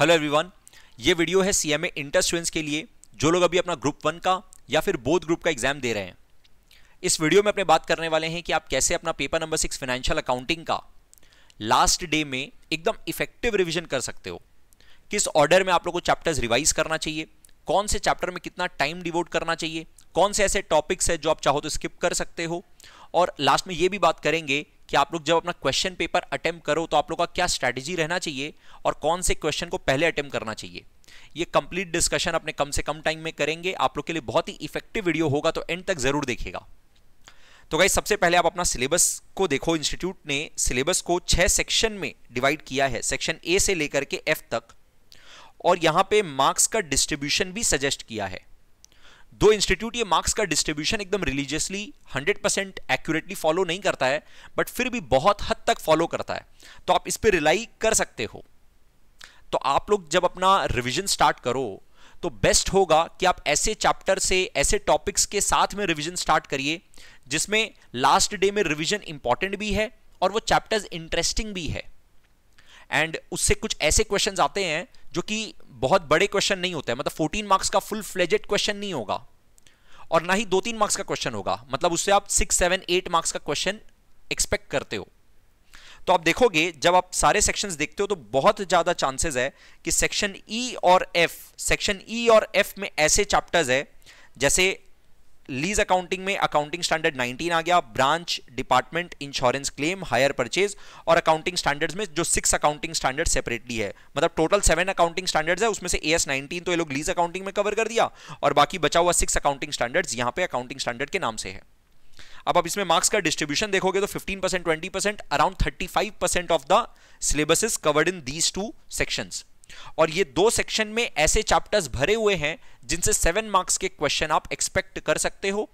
Hello everyone ये video है सी A inter students के लिए जो लोग अभी अपना ग्रुप वन का या फिर बोध ग्रुप का एग्जाम दे रहे हैं इस वीडियो में अपने बात करने वाले हैं कि आप कैसे अपना paper number six financial accounting का लास्ट डे में एकदम इफेक्टिव रिविजन कर सकते हो किस ऑर्डर में आप लोग को चैप्टर्स रिवाइज करना चाहिए कौन से चैप्टर में कितना टाइम डिवोट करना चाहिए कौन से ऐसे टॉपिक्स है जो आप चाहो तो स्किप कर सकते हो और लास्ट में ये भी बात करेंगे कि आप लोग जब अपना क्वेश्चन पेपर अटेम्प्ट करो तो आप लोग का क्या स्ट्रैटेजी रहना चाहिए और कौन से क्वेश्चन को पहले अटेम्प्ट करना चाहिए ये कंप्लीट डिस्कशन अपने कम से कम टाइम में करेंगे आप लोग के लिए बहुत ही इफेक्टिव वीडियो होगा तो एंड तक जरूर देखेगा तो भाई सबसे पहले आप अपना सिलेबस को देखो इंस्टीट्यूट ने सिलेबस को छह सेक्शन में डिवाइड किया है सेक्शन ए से लेकर के एफ तक और यहाँ पे मार्क्स का डिस्ट्रीब्यूशन भी सजेस्ट किया है दो इंस्टीट्यूट ये मार्क्स का डिस्ट्रीब्यूशन एकदम रिलीजियसली 100 परसेंट एक्यूरेटली फॉलो नहीं करता है बट फिर भी बहुत हद तक फॉलो करता है तो आप इस पर रिलाई कर सकते हो तो आप लोग जब अपना रिविजन स्टार्ट करो तो बेस्ट होगा कि आप ऐसे चैप्टर से ऐसे टॉपिक्स के साथ में रिविजन स्टार्ट करिए जिसमें लास्ट डे में रिविजन इंपॉर्टेंट भी है और वो चैप्टर्स इंटरेस्टिंग भी है एंड उससे कुछ ऐसे क्वेश्चंस आते हैं जो कि बहुत बड़े क्वेश्चन नहीं होते हैं मतलब 14 मार्क्स का फुल फ्लेजेड क्वेश्चन नहीं होगा और ना ही दो तीन मार्क्स का क्वेश्चन होगा मतलब उससे आप सिक्स सेवन एट मार्क्स का क्वेश्चन एक्सपेक्ट करते हो तो आप देखोगे जब आप सारे सेक्शंस देखते हो तो बहुत ज़्यादा चांसेस है कि सेक्शन ई e और एफ सेक्शन ई e और एफ में ऐसे चैप्टर्स है जैसे लीज अकाउंटिंग में अकाउंटिंग स्टैंडर्ड 19 आ गया branch department insurance claim hire purchase और अकाउंटिंग स्टैंडर्ड्स में जो सिक्स अकाउंटिंग स्टैंडर्ड सेपरेटली है मतलब टोटल सेवन अकाउंटिंग स्टैंडर्ड्स है उसमें से एस 19 तो ये लोग लीज अकाउंटिंग में कवर कर दिया और बाकी बचा हुआ सिक्स अकाउंटिंग स्टैंडर्ड यहां पर अकाउंटिंग स्टैंडर्ड के नाम से है अब आप इसमें मार्क्स का डिस्ट्रीब्यूशन देखोगे तो 15 percent twenty percent around thirty five percent of the syllabus is covered in these two sections और ये दो सेक्शन में ऐसे चैप्टर्स भरे हुए हैं जिनसे सेवन मार्क्स के क्वेश्चन आप एक्सपेक्ट कर सकते हो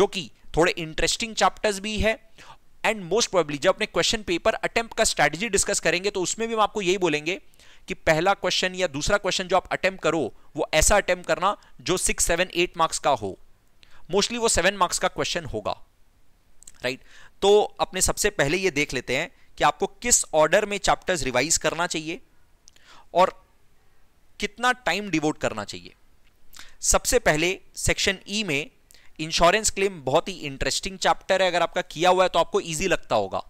जो कि थोड़े इंटरेस्टिंग चैप्टर्स भी है एंड मोस्ट प्रॉब्ली जब अपने क्वेश्चन पेपर अटेम्प्ट का स्ट्रैटेजी डिस्कस करेंगे तो उसमें भी हम आपको यही बोलेंगे कि पहला क्वेश्चन या दूसरा क्वेश्चन जो आप अटेम्प्ट करो वो ऐसा अटेम्प्ट करना जो सिक्स सेवन एट मार्क्स का हो मोस्टली वो सेवन मार्क्स का क्वेश्चन होगा राइट right? तो अपने सबसे पहले ये देख लेते हैं कि आपको किस ऑर्डर में चैप्टर्स रिवाइज करना चाहिए और कितना टाइम डिवोट करना चाहिए सबसे पहले सेक्शन ई e में इंश्योरेंस क्लेम बहुत ही इंटरेस्टिंग चैप्टर है अगर आपका किया हुआ है तो आपको ईजी लगता होगा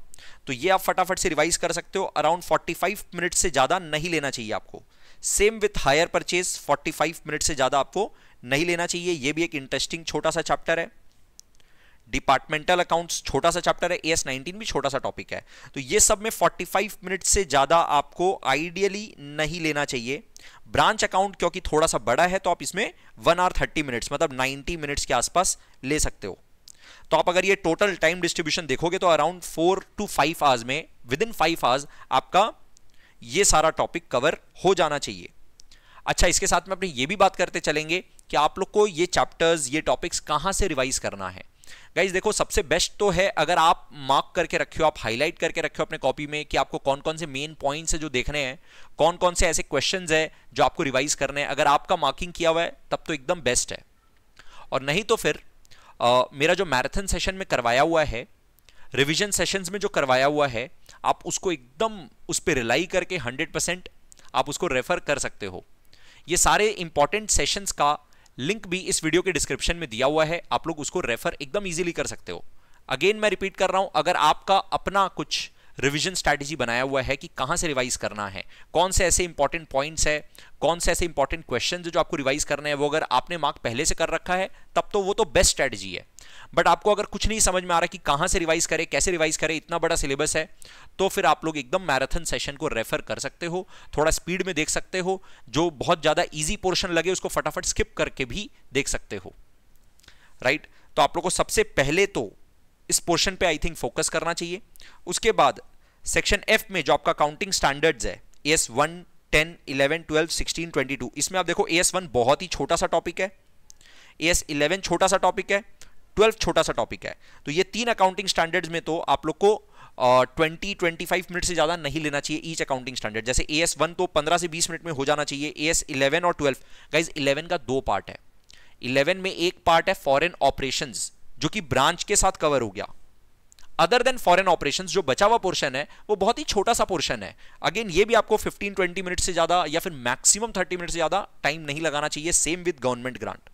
तो ये आप फटाफट से रिवाइज कर सकते हो अराउंड 45 मिनट से ज़्यादा नहीं लेना चाहिए आपको same with hire purchase 45 minute से ज़्यादा आपको नहीं लेना चाहिए ये भी एक इंटरेस्टिंग छोटा सा चैप्टर है डिपार्टमेंटल अकाउंट्स छोटा सा चैप्टर है ए एस नाइनटीन भी छोटा सा टॉपिक है तो ये सब में 45 मिनट से ज़्यादा आपको आइडियली नहीं लेना चाहिए ब्रांच अकाउंट क्योंकि थोड़ा सा बड़ा है तो आप इसमें वन आर थर्टी मिनट्स मतलब नाइन्टी मिनट्स के आसपास ले सकते हो तो आप अगर ये टोटल टाइम डिस्ट्रीब्यूशन देखोगे तो around four to five hours में विद इन फाइव आवर्स आपका ये सारा टॉपिक कवर हो जाना चाहिए अच्छा इसके साथ में अपने ये भी बात करते चलेंगे कि आप लोग को ये चैप्टर्स ये टॉपिक्स कहाँ से रिवाइज करना है गाइज देखो सबसे बेस्ट तो है अगर आप मार्क करके रखे हो आप हाईलाइट करके रखे हो अपने कॉपी में कि आपको कौन कौन से मेन पॉइंट्स है जो देखने हैं कौन कौन से ऐसे क्वेश्चन है जो आपको रिवाइज करने हैं अगर आपका मार्किंग किया हुआ है तब तो एकदम बेस्ट है और नहीं तो फिर आ, मेरा जो मैराथन सेशन में करवाया हुआ है रिविजन सेशंस में जो करवाया हुआ है आप उसको एकदम उस पर रिलाई करके 100 परसेंट आप उसको रेफर कर सकते हो ये सारे इंपॉर्टेंट सेशंस का लिंक भी इस वीडियो के डिस्क्रिप्शन में दिया हुआ है आप लोग उसको रेफर एकदम ईजिली कर सकते हो अगेन मैं रिपीट कर रहा हूं अगर आपका अपना कुछ रिविजन स्ट्रैटेजी बनाया हुआ है कि कहाँ से रिवाइज करना है कौन से ऐसे इंपॉर्टेंट पॉइंट्स है कौन से ऐसे इंपॉर्टेंट क्वेश्चन जो आपको रिवाइज करने हैं वो अगर आपने मार्क पहले से कर रखा है तब तो वो तो बेस्ट स्ट्रैटेजी है बट आपको अगर कुछ नहीं समझ में आ रहा कि कहाँ से रिवाइज करें कैसे रिवाइज करें इतना बड़ा सिलेबस है तो फिर आप लोग एकदम मैराथन सेशन को रेफर कर सकते हो थोड़ा स्पीड में देख सकते हो जो बहुत ज़्यादा ईजी पोर्शन लगे उसको फटाफट स्किप करके भी देख सकते हो राइट right? तो आप लोग को सबसे पहले तो इस पोर्शन पे आई थिंक फोकस करना चाहिए उसके बाद सेक्शन एफ में जो आपका काउंटिंग स्टैंडर्ड्स है S one ten eleven twelve sixteen twenty two इसमें आप देखो एस वन बहुत ही छोटा सा टॉपिक है एस इलेवन छोटा सा टॉपिक है ट्वेल्व छोटा सा टॉपिक है तो ये तीन अकाउंटिंग स्टैंडर्ड्स में तो आप लोग को ट्वेंटी ट्वेंटी फाइव मिनट से ज़्यादा नहीं लेना चाहिए ईच अकाउंटिंग स्टैंडर्ड जैसे ए एस वन तो पंद्रह से बीस मिनट में हो जाना चाहिए ए एस इलेवन और ट्वेल्व गाइज इलेवन का दो पार्ट है इलेवन में एक पार्ट है फॉरेन ऑपरेशन जो कि ब्रांच के साथ कवर हो गया अदर देन फॉरन ऑपरेशन जो बचा हुआ पोर्शन है वो बहुत ही छोटा सा पोर्शन है अगेन ये भी आपको 15-20 मिनट से ज़्यादा या फिर मैक्सिमम 30 मिनट से ज़्यादा टाइम नहीं लगाना चाहिए सेम विद गवर्नमेंट ग्रांट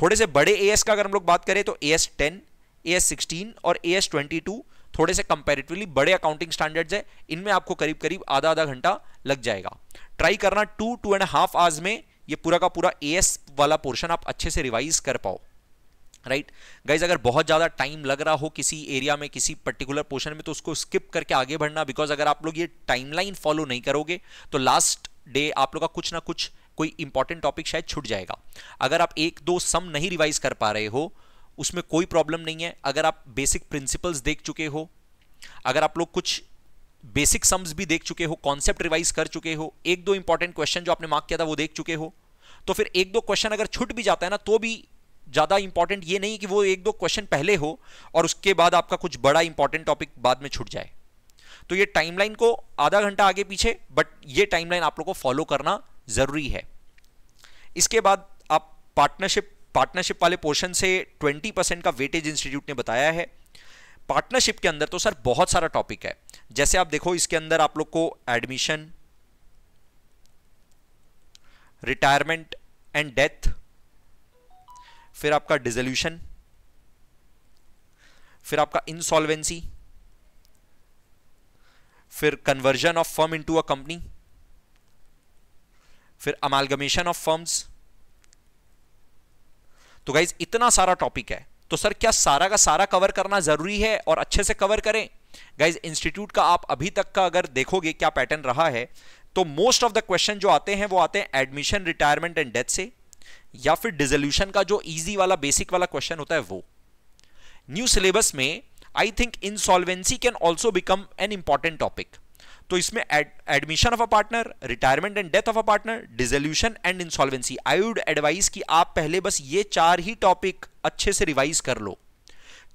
थोड़े से बड़े ए का अगर हम लोग बात करें तो A S ten A S sixteen और ए एस ट्वेंटी टू थोड़े से कंपेरेटिवली बड़े अकाउंटिंग स्टैंडर्ड्स है इनमें आपको करीब करीब आधा आधा घंटा लग जाएगा ट्राई करना two two and half hours में ये पूरा का पूरा ए एस वाला पोर्शन आप अच्छे से रिवाइज कर पाओ राइट right? गाइज अगर बहुत ज़्यादा टाइम लग रहा हो किसी एरिया में किसी पर्टिकुलर पोर्शन में तो उसको स्किप करके आगे बढ़ना बिकॉज अगर आप लोग ये टाइमलाइन फॉलो नहीं करोगे तो लास्ट डे आप लोग का कुछ ना कुछ कोई इंपॉर्टेंट टॉपिक शायद छूट जाएगा अगर आप एक दो सम नहीं रिवाइज कर पा रहे हो उसमें कोई प्रॉब्लम नहीं है अगर आप बेसिक प्रिंसिपल्स देख चुके हो अगर आप लोग कुछ बेसिक सम्स भी देख चुके हो कॉन्सेप्ट रिवाइज कर चुके हो एक दो इंपॉर्टेंट क्वेश्चन जो आपने मार्क किया था वो देख चुके हो तो फिर एक दो क्वेश्चन अगर छूट भी जाता है ना तो भी ज़्यादा इंपॉर्टेंट ये नहीं कि वो एक दो क्वेश्चन पहले हो और उसके बाद आपका कुछ बड़ा इंपॉर्टेंट टॉपिक बाद में छूट जाए तो ये टाइमलाइन को आधा घंटा आगे पीछे बट ये टाइमलाइन आप लोग को फॉलो करना ज़रूरी है इसके बाद आप पार्टनरशिप पार्टनरशिप वाले पोर्शन से 20 परसेंट का वेटेज इंस्टीट्यूट ने बताया है पार्टनरशिप के अंदर तो सर बहुत सारा टॉपिक है जैसे आप देखो इसके अंदर आप लोग को एडमिशन रिटायरमेंट एंड डेथ फिर आपका डिजोल्यूशन फिर आपका इंसॉल्वेंसी फिर conversion of firm into a company फिर अमालगमेशन ऑफ फर्म्स तो गाइज इतना सारा टॉपिक है तो सर क्या सारा का सारा कवर करना जरूरी है और अच्छे से कवर करें गाइज इंस्टीट्यूट का आप अभी तक का अगर देखोगे क्या पैटर्न रहा है तो मोस्ट ऑफ द क्वेश्चन जो आते हैं वो आते हैं एडमिशन रिटायरमेंट एंड डेथ से या फिर डिजोल्यूशन का जो इजी वाला बेसिक वाला क्वेश्चन होता है वो न्यू सिलेबस में I think insolvency can also become an important topic तो इसमें admission of a partner retirement and death of a partner dissolution and insolvency I would advise कि आप पहले बस ये चार ही टॉपिक अच्छे से रिवाइज कर लो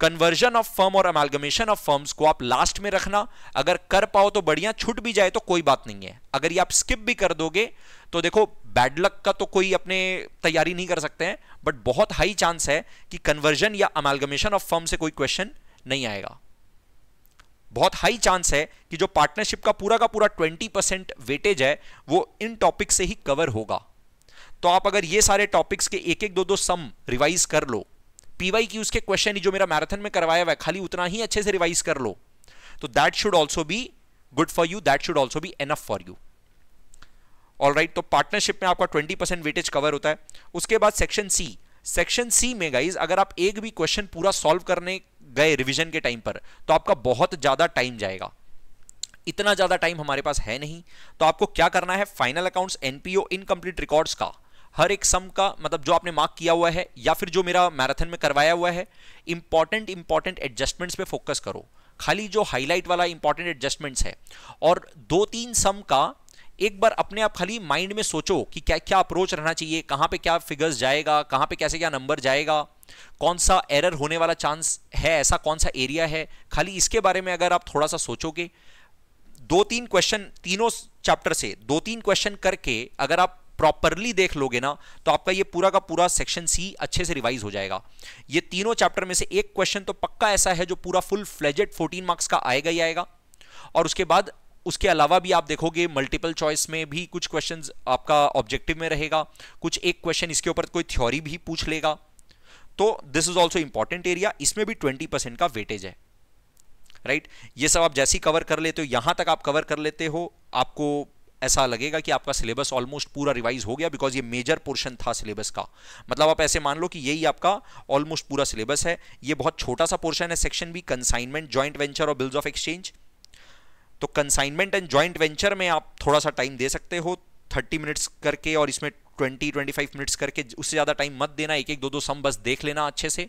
कन्वर्जन ऑफ फर्म और अमेलगमेशन ऑफ फर्म्स को आप लास्ट में रखना अगर कर पाओ तो बढ़िया छूट भी जाए तो कोई बात नहीं है अगर ये आप स्किप भी कर दोगे तो देखो बैड लक का तो कोई अपने तैयारी नहीं कर सकते हैं बट बहुत हाई चांस है कि कन्वर्जन या अमेलगमेशन ऑफ फर्म से कोई क्वेश्चन नहीं आएगा बहुत हाई चांस है कि जो पार्टनरशिप का पूरा का पूरा 20 परसेंट वेटेज है वो इन टॉपिक से ही कवर होगा तो आप अगर ये सारे टॉपिक्स के एक एक दो दो सम रिवाइज कर लो पीवाई की उसके क्वेश्चन जो मेरा मैराथन में करवाया हुआ है खाली उतना ही अच्छे से रिवाइज कर लो तो that should also be good for you that should also be enough for you all right तो पार्टनरशिप में आपका ट्वेंटी परसेंट वेटेज कवर होता है उसके बाद सेक्शन सी सेक्शन सी में गाइज अगर आप एक भी क्वेश्चन पूरा सॉल्व करने गए रिविजन के टाइम पर तो आपका बहुत ज़्यादा टाइम जाएगा इतना ज़्यादा टाइम हमारे पास है नहीं तो आपको क्या करना है final accounts NPO incomplete records का हर एक सम का मतलब जो आपने मार्क किया हुआ है या फिर जो मेरा मैराथन में करवाया हुआ है इंपॉर्टेंट इंपॉर्टेंट एडजस्टमेंट्स पे फोकस करो खाली जो हाईलाइट वाला इंपॉर्टेंट एडजस्टमेंट्स है और दो तीन सम का एक बार अपने आप खाली माइंड में सोचो कि क्या क्या अप्रोच रहना चाहिए कहाँ पे क्या फिगर्स जाएगा कहाँ पे कैसे क्या नंबर जाएगा कौन सा एरर होने वाला चांस है ऐसा कौन सा एरिया है खाली इसके बारे में अगर आप थोड़ा सा सोचोगे दो तीन क्वेश्चन तीनों चैप्टर से दो तीन क्वेश्चन करके अगर आप प्रॉपरली देख लोगे ना तो आपका ये पूरा का पूरा सेक्शन सी अच्छे से रिवाइज हो जाएगा ये तीनों चैप्टर में से एक क्वेश्चन तो पक्का ऐसा है जो पूरा फुल फ्लेजेड 14 मार्क्स का आएगा ही आएगा और उसके बाद उसके अलावा भी आप देखोगे मल्टीपल चॉइस में भी कुछ क्वेश्चन आपका ऑब्जेक्टिव में रहेगा कुछ एक क्वेश्चन इसके ऊपर कोई थ्योरी भी पूछ लेगा तो this is also important area इसमें भी ट्वेंटी परसेंट का वेटेज है राइट right? ये सब आप जैसे ही कवर कर लेते हो यहां तक आप कवर कर लेते हो आपको ऐसा लगेगा कि आपका सिलेबस ऑलमोस्ट पूरा रिवाइज हो गया बिकॉज ये मेजर पोर्शन था सिलेबस का मतलब आप ऐसे मान लो कि यही आपका ऑलमोस्ट पूरा सिलेबस है ये बहुत छोटा सा पोर्शन है सेक्शन भी कंसाइनमेंट ज्वाइंट वेंचर और बिल्स ऑफ एक्सचेंज तो कंसाइनमेंट एंड ज्वाइंट वेंचर में आप थोड़ा सा टाइम दे सकते हो थर्टी मिनट्स करके और इसमें ट्वेंटी ट्वेंटी फाइव मिनट्स करके उससे ज़्यादा टाइम मत देना एक एक दो दो सम बस देख लेना अच्छे से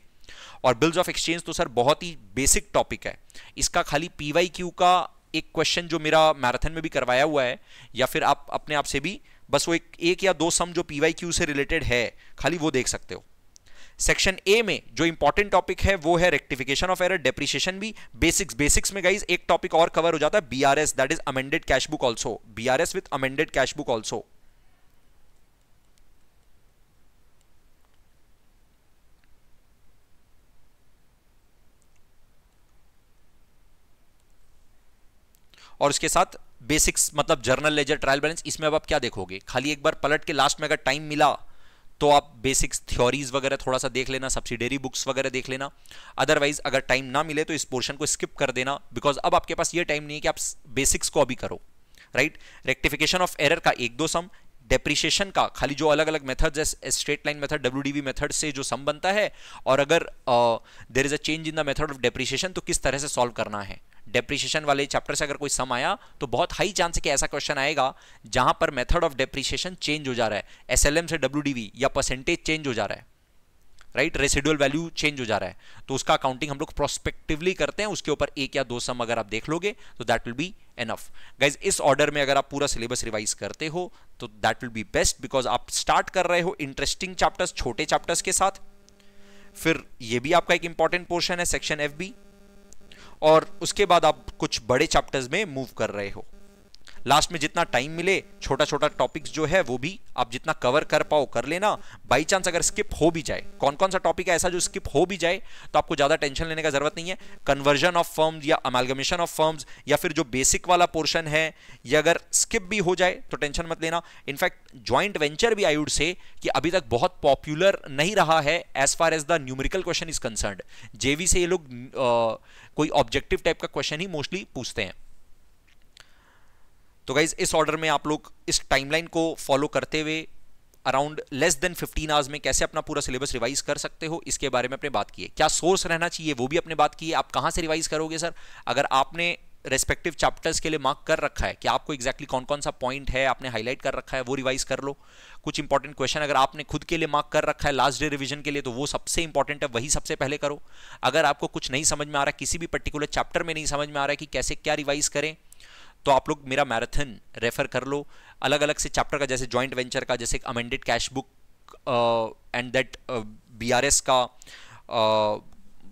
और बिल्स ऑफ एक्सचेंज तो सर बहुत ही बेसिक टॉपिक है इसका खाली पी क्यू का एक क्वेश्चन जो मेरा मैराथन में भी करवाया हुआ है या फिर आप अपने आप से भी बस वो एक एक या दो सम जो पी क्यू से रिलेटेड है खाली वो देख सकते हो सेक्शन ए में जो इंपॉर्टेंट टॉपिक है वो है रेक्टिफिकेशन ऑफ एरर डेप्रिशिएशन भी बेसिक्स बेसिक्स में गाइज एक टॉपिक और कवर हो जाता है B R S that is amended cash book also B R S with amended cash book also और उसके साथ बेसिक्स मतलब जर्नल लेजर ट्रायल बैलेंस इसमें अब आप क्या देखोगे खाली एक बार पलट के लास्ट में अगर टाइम मिला तो आप बेसिक्स थ्योरीज वगैरह थोड़ा सा देख लेना सब्सिडरी बुक्स वगैरह देख लेना अदरवाइज अगर टाइम ना मिले तो इस पोर्शन को स्किप कर देना बिकॉज अब आपके पास ये टाइम नहीं है कि आप बेसिक्स को अभी करो राइट रेक्टिफिकेशन ऑफ एरर का एक दो सम डेप्रिशिएशन का खाली जो अलग अलग मेथड है straight line method W method से जो सम बनता है और अगर there is a change in the method of depreciation तो किस तरह से सॉल्व करना है डेप्रिशिएशन वाले चैप्टर से अगर कोई सम आया तो बहुत हाई चांस है कि ऐसा क्वेश्चन आएगा जहां पर मेथड ऑफ डेप्रिशिएशन चेंज हो जा रहा है एसएलएम से डब्ल्यूडीवी या परसेंटेज चेंज हो जा रहा है राइट रेसिडुअल वैल्यू चेंज हो जा रहा है तो उसका अकाउंटिंग हम लोग प्रोस्पेक्टिवली करते हैं उसके ऊपर एक या दो सम अगर आप देख लोगे तो that will be enough guys इस ऑर्डर में अगर आप पूरा सिलेबस रिवाइज करते हो तो that will be best because आप स्टार्ट कर रहे हो इंटरेस्टिंग चैप्टर्स छोटे चैप्टर्स के साथ फिर ये भी आपका एक इंपॉर्टेंट पोर्शन है सेक्शन एफ बी और उसके बाद आप कुछ बड़े चैप्टर्स में मूव कर रहे हो लास्ट में जितना टाइम मिले छोटा छोटा टॉपिक्स जो है वो भी आप जितना कवर कर पाओ कर लेना बाई चांस अगर स्किप हो भी जाए कौन कौन सा टॉपिक ऐसा जो स्किप हो भी जाए तो आपको ज़्यादा टेंशन लेने का जरूरत नहीं है कन्वर्जन ऑफ फर्म या अमेलगमेशन ऑफ फर्म्स या फिर जो बेसिक वाला पोर्शन है या अगर स्किप भी हो जाए तो टेंशन मत लेना इनफैक्ट ज्वाइंट वेंचर भी आई से कि अभी तक बहुत पॉपुलर नहीं रहा है as far as the numerical question is concern JV से ये लोग कोई ऑब्जेक्टिव टाइप का क्वेश्चन ही मोस्टली पूछते हैं तो गाइज इस ऑर्डर में आप लोग इस टाइमलाइन को फॉलो करते हुए अराउंड लेस देन 15 आवर्स में कैसे अपना पूरा सिलेबस रिवाइज कर सकते हो इसके बारे में अपने बात की क्या सोर्स रहना चाहिए वो भी अपने बात की आप कहाँ से रिवाइज करोगे सर अगर आपने रेस्पेक्टिव चैप्टर्स के लिए मार्क कर रखा है कि आपको एग्जैक्टली exactly कौन कौन सा पॉइंट है आपने हाईलाइट कर रखा है वो रिवाइज कर लो कुछ इंपॉर्टेंट क्वेश्चन अगर आपने खुद के लिए मार्क कर रखा है लास्ट डे रिवीजन के लिए तो वो सबसे इंपॉर्टेंट है वही सबसे पहले करो अगर आपको कुछ नहीं समझ में आ रहा किसी भी पर्टिकुलर चैप्टर में नहीं समझ में आ रहा है कि कैसे क्या रिवाइज करें तो आप लोग मेरा मैराथन रेफर कर लो अलग अलग से चैप्टर का जैसे जॉइंट वेंचर का जैसे amended cash book and that B का uh,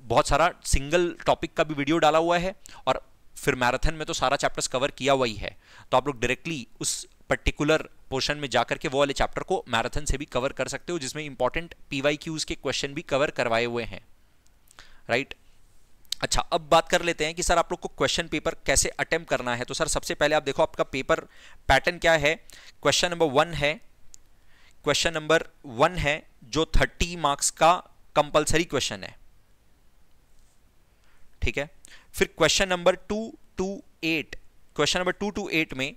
बहुत सारा सिंगल टॉपिक का भी वीडियो डाला हुआ है और फिर मैराथन में तो सारा चैप्टर्स कवर किया हुआ ही है तो आप लोग डायरेक्टली उस पर्टिकुलर पोर्शन में जाकर के वो वाले चैप्टर को मैराथन से भी कवर कर सकते हो जिसमें इंपॉर्टेंट पी वाई क्यूज के क्वेश्चन भी कवर करवाए हुए हैं राइट अच्छा अब बात कर लेते हैं कि सर आप लोग को क्वेश्चन पेपर कैसे अटेम्प्ट करना है तो सर सबसे पहले आप देखो आपका पेपर पैटर्न क्या है क्वेश्चन नंबर वन है क्वेश्चन नंबर वन है जो थर्टी मार्क्स का कंपलसरी क्वेश्चन है ठीक है फिर question number two to eight question number two to eight में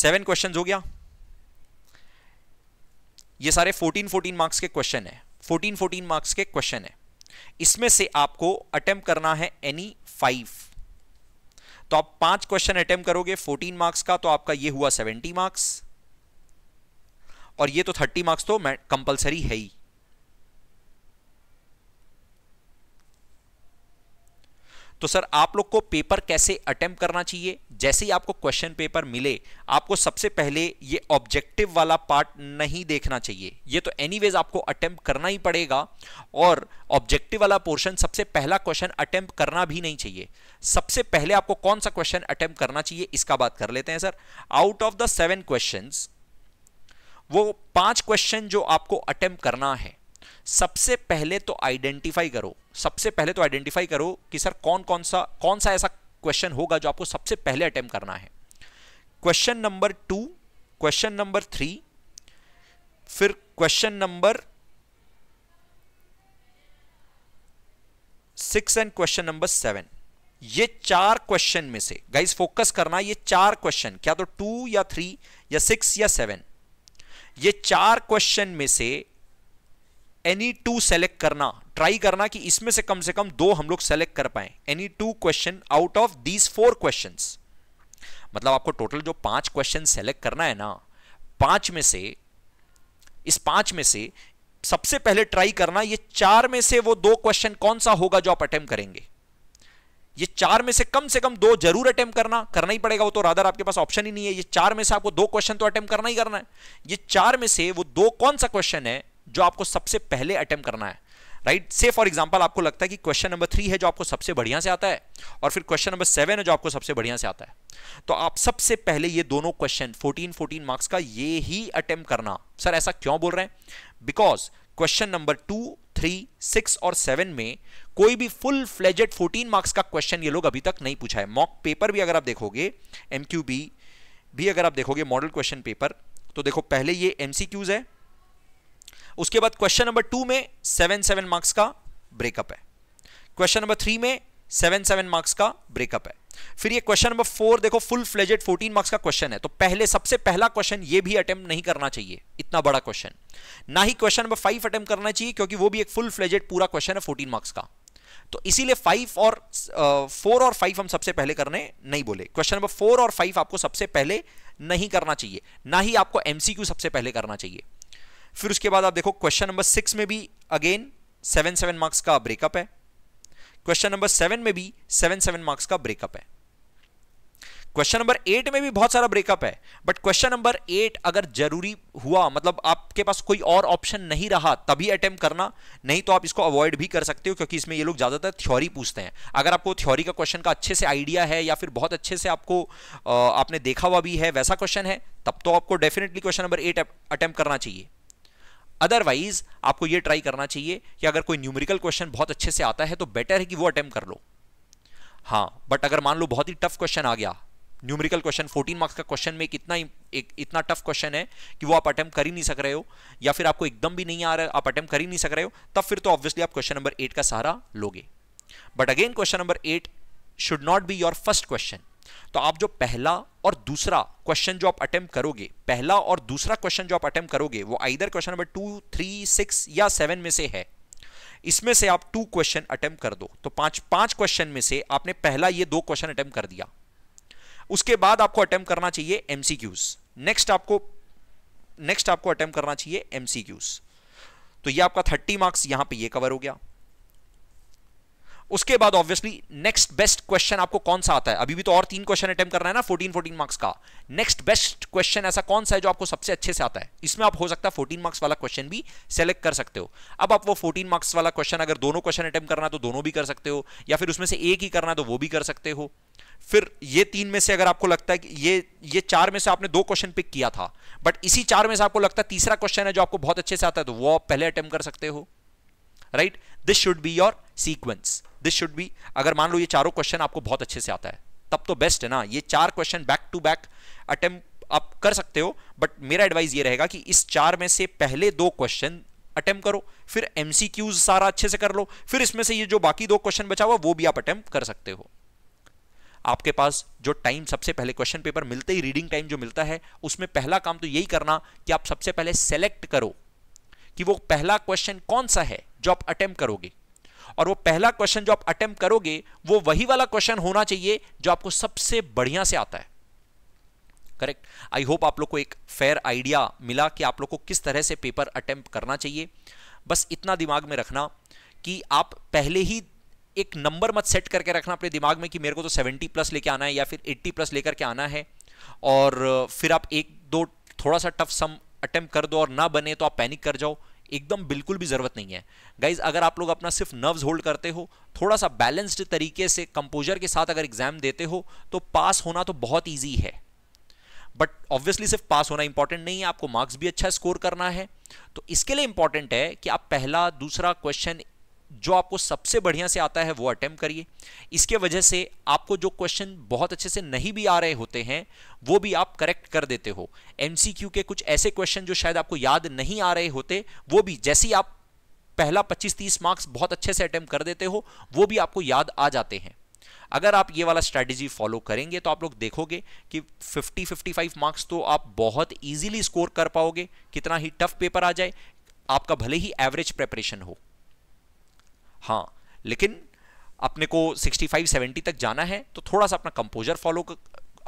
सेवन क्वेश्चन हो गया ये सारे फोर्टीन फोर्टीन मार्क्स के क्वेश्चन है फोर्टीन फोर्टीन मार्क्स के क्वेश्चन है इसमें से आपको अटेम्प्ट करना है एनी फाइव तो आप पांच क्वेश्चन अटेम्प्ट करोगे फोर्टीन मार्क्स का तो आपका ये हुआ सेवेंटी मार्क्स और ये तो थर्टी मार्क्स तो कंपलसरी है ही तो सर आप लोग को पेपर कैसे अटेम्प्ट करना चाहिए जैसे ही आपको क्वेश्चन पेपर मिले आपको सबसे पहले ये ऑब्जेक्टिव वाला पार्ट नहीं देखना चाहिए ये तो एनीवेज आपको अटेम्प्ट करना ही पड़ेगा और ऑब्जेक्टिव वाला पोर्शन सबसे पहला क्वेश्चन अटेम्प्ट करना भी नहीं चाहिए सबसे पहले आपको कौन सा क्वेश्चन अटेम्प्ट करना चाहिए इसका बात कर लेते हैं sir out of the seven question वो पांच क्वेश्चन जो आपको अटेम्प्ट करना है सबसे पहले तो आइडेंटिफाई करो सबसे पहले तो आइडेंटिफाई करो कि सर कौन कौन सा कौन सा ऐसा क्वेश्चन होगा जो आपको सबसे पहले अटैम्प्ट करना है question number two question number three फिर question number six and question number seven ये चार क्वेश्चन में से गाइस फोकस करना ये चार क्वेश्चन क्या तो टू या थ्री या सिक्स या सेवन ये चार क्वेश्चन में से एनी टू सेलेक्ट करना ट्राई करना कि इसमें से कम से कम दो हम लोग सेलेक्ट कर पाए any two question out of these four question मतलब आपको टोटल जो पांच क्वेश्चन सेलेक्ट करना है ना पांच में से इस पांच में से सबसे पहले ट्राई करना ये चार में से वो दो क्वेश्चन कौन सा होगा जो आप अटेम करेंगे ये चार में से कम से कम दो जरूर अटेम करना करना ही पड़ेगा वो तो राधर आपके पास ऑप्शन ही नहीं है ये चार में से आपको दो क्वेश्चन तो अटेम करना ही करना है ये चार में से वो दो कौन सा क्वेश्चन है जो आपको सबसे पहले अटेम्प करना है राइट से फॉर एग्जाम्पल आपको लगता है कि क्वेश्चन नंबर थ्री है जो आपको सबसे बढ़िया से आता है और फिर क्वेश्चन नंबर सेवन है जो आपको सबसे बढ़िया से आता है तो आप सबसे पहले ये दोनों क्वेश्चन फोर्टीन फोर्टीन मार्क्स का ये ही अटेम्प करना सर ऐसा क्यों बोल रहे हैं because question number two three six और सेवन में कोई भी फुल फ्लेजेड फोर्टीन मार्क्स का क्वेश्चन ये लोग अभी तक नहीं पूछा है मॉक पेपर भी अगर आप देखोगे एम भी अगर आप देखोगे मॉडल क्वेश्चन पेपर तो देखो पहले ये एम है उसके बाद क्वेश्चन नंबर टू में सेवन सेवन मार्क्स का ब्रेकअप है क्वेश्चन नंबर थ्री में सेवन सेवन मार्क्स का ब्रेकअप है फिर ये क्वेश्चन नंबर फोर देखो फुल फ्लेजेड फोर्टीन मार्क्स का क्वेश्चन है तो पहले सबसे पहला क्वेश्चन ये भी अटेम्प्ट नहीं करना चाहिए इतना बड़ा क्वेश्चन ना ही क्वेश्चन नंबर फाइव अटेम्प्ट करना चाहिए क्योंकि वो भी एक फुल फ्लेजेड पूरा क्वेश्चन है फोर्टीन मार्क्स का तो इसीलिए फाइव और फोर और फाइव हम सबसे पहले करने नहीं बोले क्वेश्चन नंबर फोर और फाइव आपको सबसे पहले नहीं करना चाहिए ना ही आपको एमसीक्यू सबसे पहले करना चाहिए फिर उसके बाद आप देखो क्वेश्चन नंबर सिक्स में भी अगेन सेवन सेवन मार्क्स का ब्रेकअप है क्वेश्चन नंबर सेवन में भी सेवन सेवन मार्क्स का ब्रेकअप है क्वेश्चन नंबर एट में भी बहुत सारा ब्रेकअप है बट क्वेश्चन नंबर एट अगर जरूरी हुआ मतलब आपके पास कोई और ऑप्शन नहीं रहा तभी अटेम्प्ट करना नहीं तो आप इसको अवॉइड भी कर सकते हो क्योंकि इसमें ये लोग ज़्यादातर थ्योरी पूछते हैं अगर आपको थ्योरी का क्वेश्चन का अच्छे से आइडिया है या फिर बहुत अच्छे से आपको आपने देखा हुआ भी है वैसा क्वेश्चन है तब तो आपको definitely question number eight attempt करना चाहिए अदरवाइज आपको ये ट्राई करना चाहिए कि अगर कोई न्यूमेरिकल क्वेश्चन बहुत अच्छे से आता है तो बेटर है कि वो अटैम्प्ट कर लो हाँ बट अगर मान लो बहुत ही टफ क्वेश्चन आ गया न्यूमेरिकल क्वेश्चन 14 मार्क्स का क्वेश्चन में इतना एक इतना टफ क्वेश्चन है कि वो आप अटैम्प्ट कर ही नहीं सक रहे हो या फिर आपको एकदम भी नहीं आ रहा आप अटैम्प्ट कर ही नहीं सक रहे हो तब फिर तो ऑब्वियसली आप क्वेश्चन नंबर एट का सहारा लोगे but again question number eight should not be your first question तो आप जो पहला और दूसरा क्वेश्चन जो आप अटेम्प्ट करोगे पहला और दूसरा क्वेश्चन जो आप अटेम्प्ट करोगे वो either question number two three six या सेवन में से है इसमें से आप टू क्वेश्चन अटेम्प्ट कर दो तो पांच पांच क्वेश्चन में से आपने पहला ये दो क्वेश्चन अटेम्प्ट कर दिया उसके बाद आपको अटेम्प्ट करना चाहिए एमसीक्यूज नेक्स्ट आपको नेक्स्ट आपको अटेम्प्ट करना चाहिए एमसीक्यूज तो ये आपका थर्टी मार्क्स यहां पे ये कवर हो गया उसके बाद ऑब्वियसली नेक्स्ट बेस्ट क्वेश्चन आपको कौन सा आता है अभी भी तो और तीन क्वेश्चन अटेम्प करना है ना 14 14 मार्क्स का नेक्स्ट बेस्ट क्वेश्चन ऐसा कौन सा है जो आपको सबसे अच्छे से आता है इसमें आप हो सकता है 14 मार्क्स वाला क्वेश्चन भी सेलेक्ट कर सकते हो अब आप वो 14 मार्क्स वाला क्वेश्चन अगर दोनों क्वेश्चन अटेम्प्ट करना तो दोनों भी कर सकते हो या फिर उसमें से एक ही करना तो वो भी कर सकते हो फिर ये तीन में से अगर आपको लगता है कि ये ये चार में से आपने दो क्वेश्चन पिक किया था बट इसी चार में से आपको लगता है तीसरा क्वेश्चन है जो आपको बहुत अच्छे से आता है तो वो आप पहले अटेम्प्ट कर सकते हो right this should be your sequence this should be अगर मान लो ये चारों क्वेश्चन आपको बहुत अच्छे से आता है तब तो बेस्ट है ना ये चार question back to back attempt आप कर सकते हो बट मेरा एडवाइस ये रहेगा कि इस चार में से पहले दो क्वेश्चन अटेम्प्ट करो फिर एमसीक्यूज सारा अच्छे से कर लो फिर इसमें से ये जो बाकी दो क्वेश्चन बचा हुआ वो भी आप अटेम्प कर सकते हो आपके पास जो टाइम सबसे पहले क्वेश्चन पेपर मिलते ही रीडिंग टाइम जो मिलता है उसमें पहला काम तो यही करना कि आप सबसे पहले सेलेक्ट करो कि वो पहला क्वेश्चन कौन सा है जो आप अटेम्प करोगे और वो पहला क्वेश्चन जो आप अटेम्प करोगे वो वही वाला क्वेश्चन होना चाहिए जो आपको सबसे बढ़िया से आता है करेक्ट आई होप आप लोग को एक फेयर आइडिया मिला कि आप लोग को किस तरह से पेपर अटेम्प करना चाहिए बस इतना दिमाग में रखना कि आप पहले ही एक नंबर मत सेट करके रखना अपने दिमाग में कि मेरे को तो 70 प्लस लेके आना है या फिर 80 प्लस लेकर के आना है और फिर आप एक दो थोड़ा सा टफ सम अटेम्प्ट कर दो और ना बने तो आप पैनिक कर जाओ एकदम बिल्कुल भी ज़रूरत नहीं है गाइज अगर आप लोग अपना सिर्फ नर्व्स होल्ड करते हो थोड़ा सा बैलेंस्ड तरीके से कंपोजर के साथ अगर एग्जाम देते हो तो पास होना तो बहुत ईजी है बट ऑब्वियसली सिर्फ पास होना इंपॉर्टेंट नहीं है आपको मार्क्स भी अच्छा स्कोर करना है तो इसके लिए इंपॉर्टेंट है कि आप पहला दूसरा क्वेश्चन जो आपको सबसे बढ़िया से आता है वो अटेम्प्ट करिए इसके वजह से आपको जो क्वेश्चन बहुत अच्छे से नहीं भी आ रहे होते हैं वो भी आप करेक्ट कर देते हो एमसीक्यू के कुछ ऐसे क्वेश्चन जो शायद आपको याद नहीं आ रहे होते वो भी जैसे ही आप पहला 25-30 मार्क्स बहुत अच्छे से अटैम्प्ट कर देते हो वो भी आपको याद आ जाते हैं अगर आप ये वाला स्ट्रैटेजी फॉलो करेंगे तो आप लोग देखोगे कि 50-55 मार्क्स तो आप बहुत इजीली स्कोर कर पाओगे कितना ही टफ पेपर आ जाए आपका भले ही एवरेज प्रेपरेशन हो हाँ लेकिन अपने को 65 70 तक जाना है तो थोड़ा सा अपना कंपोजर फॉलो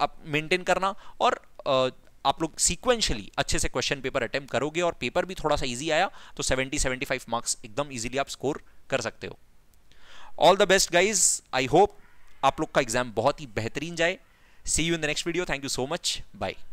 आप मेंटेन करना और आप लोग सीक्वेंशली अच्छे से क्वेश्चन पेपर अटेम्प्ट करोगे और पेपर भी थोड़ा सा ईजी आया तो सेवेंटी सेवेंटी मार्क्स एकदम ईजिली आप स्कोर कर सकते हो all the best guys I hope आप लोग का एग्जाम बहुत ही बेहतरीन जाए see you in the next video thank you so much bye